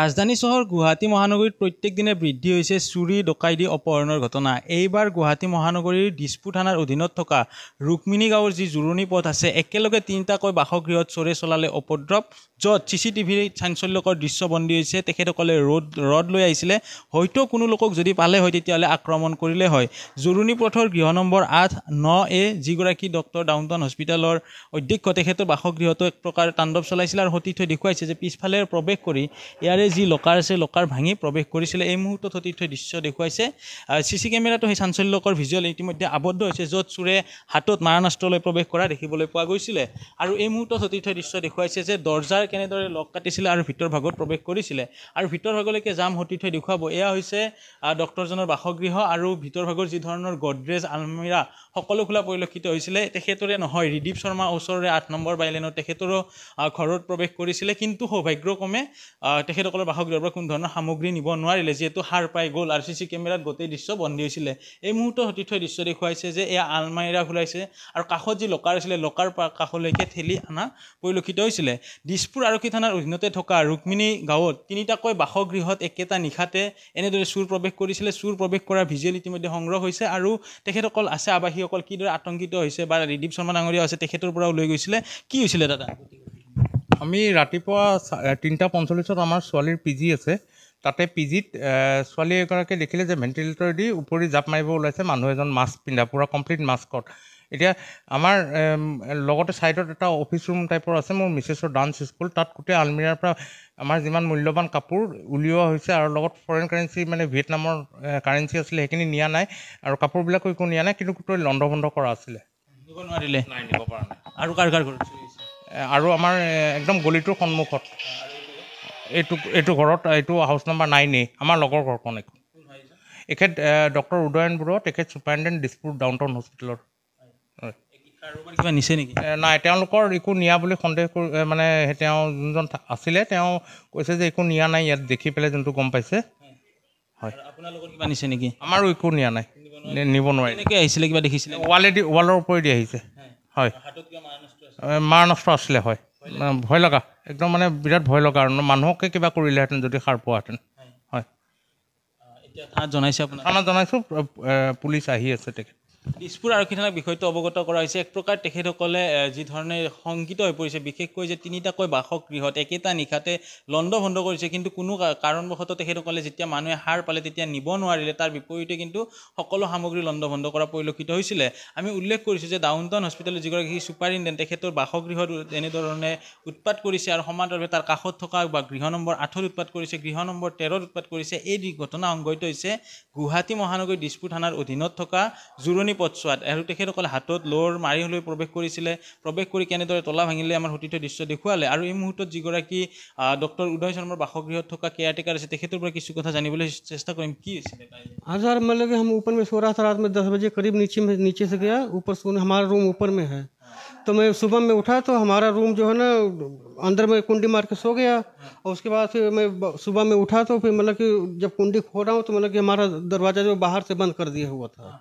ৰাজধানী চহৰ গুৱাহাটী মহানগৰীত প্ৰত্যেক দিনে বৃদ্ধি হৈছে চুৰি ডকাইদি অপহৰণৰ ঘটনা এইবাৰ গুৱাহাটী মহানগৰীৰ দিছপুৰ থানাৰ অধীনত থকা ৰুক্মিণী গাঁৱৰ যি জোৰণি পথ আছে একেলগে তিনিটাকৈ বাসগৃহত চোৰে চলালে উপদ্ৰৱ য'ত চি চি টিভিৰ চাঞ্চল্যকৰ দৃশ্যবন্দী হৈছে তেখেতসকলে ৰ'দ ৰদ লৈ আহিছিলে হয়তো কোনো লোকক যদি পালে হয় তেতিয়াহ'লে আক্ৰমণ কৰিলে হয় জোৰণি পথৰ গৃহ নম্বৰ আঠ ন এ যিগৰাকী ডক্টৰ ডাউনটাউন হস্পিটেলৰ অধ্যক্ষ তেখেতৰ বাসগৃহতো এক প্ৰকাৰ তাণ্ডৱ চলাইছিল আৰু সতীৰ্থই দেখুৱাইছে যে পিছফালে প্ৰৱেশ কৰি ইয়াৰে ভিতৰে যি লকাৰ আছে লকাৰ ভাঙি প্ৰৱেশ কৰিছিলে এই মুহূৰ্তত সতীৰ্থই দৃশ্য দেখুৱাইছে চি চি কেমেৰাটো সেই চাঞ্চল্যকৰ ভিজুৱেল ইতিমধ্যে আৱদ্ধ হৈছে য'ত চোৰে হাতত মাৰণাস্ত্ৰলৈ প্ৰৱেশ কৰা দেখিবলৈ পোৱা গৈছিলে আৰু এই মুহূৰ্তত সতীৰ্থই দৃশ্য দেখুৱাইছে যে দৰ্জাৰ কেনেদৰে লক কাটিছিলে আৰু ভিতৰ ভাগত প্ৰৱেশ কৰিছিলে আৰু ভিতৰ ভাগলৈকে যাম সতীৰ্থই দেখুৱাব এয়া হৈছে ডক্টৰজনৰ বাসগৃহ আৰু ভিতৰ ভাগৰ ধৰণৰ গডৰেজ আলমিৰা সকলো খোলা পৰিলক্ষিত হৈছিলে তেখেতৰে নহয় ৰিদীপ শৰ্মা ওচৰৰে আঠ নম্বৰ বাইলেনৰ তেখেতৰো ঘৰত প্ৰৱেশ কৰিছিলে কিন্তু সৌভাগ্যক্ৰমে তেখেতক পৰ্যটকসকলৰ বাসগৃহৰ পৰা কোনো ধৰণৰ সামগ্ৰী নিব নোৱাৰিলে যিহেতু সাৰ পাই গ'ল আৰু চি চি কেমেৰাত গোটেই দৃশ্য বন্দী হৈছিলে এই মুহূৰ্তত সতীৰ্থই দৃশ্য দেখুৱাইছে যে এয়া আলমাইৰা খোলাইছে আৰু কাষত যি লকাৰ আছিলে লকাৰ পৰা কাষলৈকে ঠেলি অনা পৰিলক্ষিত হৈছিলে দিছপুৰ আৰক্ষী থানাৰ অধীনতে থকা ৰুক্মিণী গাঁৱত তিনিটাকৈ বাসগৃহত একেটা নিশাতে এনেদৰে চুৰ প্ৰৱেশ কৰিছিলে চুৰ প্ৰৱেশ কৰাৰ ভিজুৱেল ইতিমধ্যে সংগ্ৰহ হৈছে আৰু তেখেতসকল আছে আৱাসীসকল কিদৰে আতংকিত হৈছে বা ৰিদীপ শৰ্মা ডাঙৰীয়া আছে তেখেতৰ পৰাও লৈ গৈছিলে কি হৈছিলে দাদা আমি ৰাতিপুৱা তিনিটা পঞ্চল্লিছত আমাৰ ছোৱালীৰ পি জি আছে তাতে পি জিত ছোৱালী এগৰাকীয়ে দেখিলে যে ভেণ্টিলেটৰ দি উপৰি জাপ মাৰিব ওলাইছে মানুহ এজন মাস্ক পিন্ধা পূৰা কমপ্লিট মাস্কত এতিয়া আমাৰ লগতে ছাইডত এটা অফিচ ৰুম টাইপৰ আছে মোৰ মিছেছৰ ডান্স স্কুল তাত গোটেই আলমিৰাৰ পৰা আমাৰ যিমান মূল্যৱান কাপোৰ উলিওৱা হৈছে আৰু লগত ফৰেন কাৰেঞ্চি মানে ভিয়েটনামৰ কাৰেঞ্চি আছিলে সেইখিনি নিয়া নাই আৰু কাপোৰবিলাকো একো নিয়া নাই কিন্তু গোটেই লণ্ড বন্ধ কৰা আছিলে নিব নোৱাৰিলে নাই নিব পৰা নাই আৰু কাৰ কাৰ কৰিছিলে আৰু আমাৰ একদম গলিটোৰ সন্মুখত এইটো এইটো ঘৰত এইটো হাউচ নাম্বাৰ নাইনেই আমাৰ লগৰ ঘৰখন এইখন এখেত ডক্টৰ উদয়ন বৰুৱা তেখেত ছুপাৰিণ্টেণ্ট দিছপুৰ ডাউন টাউন হস্পিটেলৰ নিছে নেকি নাই তেওঁলোকৰ একো নিয়া বুলি সন্দেহ কৰি মানে তেওঁ যোনজন আছিলে তেওঁ কৈছে যে একো নিয়া নাই ইয়াত দেখি পেলাই যোনটো গম পাইছে হয় কিবা নিছে নেকি আমাৰো একো নিয়া নাই নিব নোৱাৰে কিবা দেখিছিলে ৱালেদি ৱালৰ ওপৰেদি আহিছে হয় মাৰ নষ্ট আছিলে হয় ভয় লগা একদম মানে বিৰাট ভয় লগা আৰু মানুহকে কিবা কৰিলেহেঁতেন যদি সাৰ পোৱাহেঁতেন হয় থানাত জনাইছোঁ পুলিচ আহি আছে তেখেত দিছপুৰ আৰক্ষী থানাৰ বিষয়টো অৱগত কৰা হৈছে এক প্ৰকাৰ তেখেতসকলে যিধৰণে শংকিত হৈ পৰিছে বিশেষকৈ যে তিনিটাকৈ বাসগৃহত একেটা নিশাতে লণ্ড ভণ্ড কৰিছে কিন্তু কোনো কাৰণবশতঃ তেখেতসকলে যেতিয়া মানুহে সাৰ পালে তেতিয়া নিব নোৱাৰিলে তাৰ বিপৰীতে কিন্তু সকলো সামগ্ৰী লণ্ড ভণ্ড কৰা পৰিলক্ষিত হৈছিলে আমি উল্লেখ কৰিছোঁ যে ডাউন টাউন হস্পিটেলৰ যিগৰাকী ছুপাৰিণ্টেণ্ট তেখেতৰ বাসগৃহত এনেধৰণে উৎপাত কৰিছে আৰু সমানভাৱে তাৰ কাষত থকা বা গৃহ নম্বৰ আঠত উৎপাত কৰিছে গৃহ নম্বৰ তেৰত উৎপাত কৰিছে এই ঘটনা সংঘটিত হৈছে গুৱাহাটী মহানগৰী দিছপুৰ থানাৰ অধীনত থকা জোৰণি পুৰণি পথছোৱাত আৰু তেখেতসকলে হাতত লৰ মাৰি হ'লেও প্ৰৱেশ কৰিছিলে প্ৰৱেশ কৰি কেনেদৰে তলা ভাঙিলে আমাৰ সতীৰ্থ দৃশ্য দেখুৱালে আৰু এই মুহূৰ্তত যিগৰাকী ডক্টৰ উদয় শৰ্মাৰ বাসগৃহত থকা কেয়াৰটেকাৰ আছে তেখেতৰ পৰা কিছু কথা জানিবলৈ চেষ্টা কৰিম কি में दस बजे करीब नीचे में नीचे से गया ऊपर सोने हमारा रूम ऊपर में है तो मैं सुबह में उठा तो हमारा रूम जो है ना अंदर में कुंडी मार के सो गया और उसके बाद फिर मैं सुबह में उठा तो फिर मतलब कि जब कुंडी खो रहा हूँ तो मतलब कि हमारा दरवाज़ा जो बाहर से बंद कर दिया हुआ था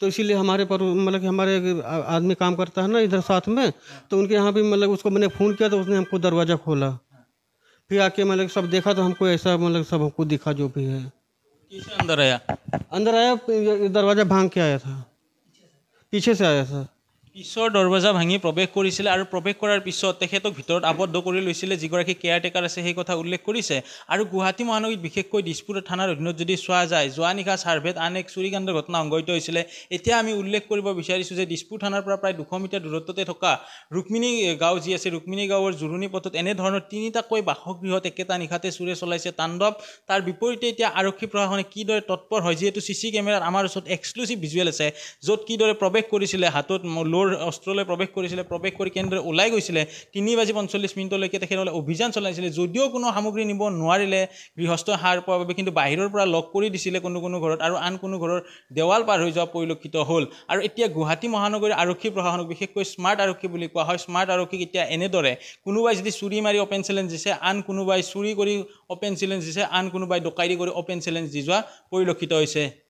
तो इसीलिए हमारे पर मतलब कि हमारे आदमी काम करता है ना इधर साथ में तो उनके यहाँ भी मतलब उसको मैंने फ़ोन किया तो उसने हमको दरवाज़ा खोला फिर आके मतलब सब देखा तो हमको ऐसा मतलब सब हमको दिखा जो भी है अंदर आया अंदर आया दरवाज़ा भांग के आया था पीछे से आया था পিছৰ দৰৱাজা ভাঙি প্ৰৱেশ কৰিছিলে আৰু প্ৰৱেশ কৰাৰ পিছত তেখেতক ভিতৰত আৱদ্ধ কৰি লৈছিলে যিগৰাকী কেয়াৰটেকাৰ আছে সেই কথা উল্লেখ কৰিছে আৰু গুৱাহাটী মহানগৰীত বিশেষকৈ দিছপুৰ থানাৰ অধীনত যদি চোৱা যায় যোৱা নিশা চাৰ্ভেত আন এক চুৰিকাণ্ডৰ ঘটনা সংঘটিত হৈছিলে এতিয়া আমি উল্লেখ কৰিব বিচাৰিছোঁ যে দিছপুৰ থানাৰ পৰা প্ৰায় দুশ মিটাৰ দূৰত্বতে থকা ৰুক্মিণী গাঁও যি আছে ৰুক্মিণী গাঁৱৰ জোৰণি পথত এনেধৰণৰ তিনিটাকৈ বাসগৃহত একেটা নিশাতে চুৰে চলাইছে তাণ্ডৱ তাৰ বিপৰীতে এতিয়া আৰক্ষী প্ৰশাসনে কিদৰে তৎপৰ হয় যিহেতু চি চি কেমেৰাত আমাৰ ওচৰত এক্সক্লুচিভ ভিজুৱেল আছে য'ত কিদৰে প্ৰৱেশ কৰিছিলে হাতত লোৱাৰ গৃহৰ অস্ত্ৰলৈ প্ৰৱেশ কৰিছিলে প্ৰৱেশ কৰি কেনেদৰে ওলাই গৈছিলে তিনি বাজি পঞ্চল্লিছ মিনিটলৈকে তেখেতসকলে অভিযান চলাইছিলে যদিও কোনো সামগ্ৰী নিব নোৱাৰিলে গৃহস্থ সাৰ পোৱাৰ বাবে কিন্তু বাহিৰৰ পৰা লগ কৰি দিছিলে কোনো কোনো ঘৰত আৰু আন কোনো ঘৰৰ দেৱাল পাৰ হৈ যোৱা পৰিলক্ষিত হ'ল আৰু এতিয়া গুৱাহাটী মহানগৰীৰ আৰক্ষী প্ৰশাসনক বিশেষকৈ স্মাৰ্ট আৰক্ষী বুলি কোৱা হয় স্মাৰ্ট আৰক্ষীক এতিয়া এনেদৰে কোনোবাই যদি চুৰি মাৰি অপেন চেলেঞ্জ দিছে আন কোনোবাই চুৰি কৰি অপেন চেলেঞ্জ দিছে আন কোনোবাই দোকাইদি কৰি অপেন চেলেঞ্জ দি যোৱা পৰিলক্ষিত হৈছে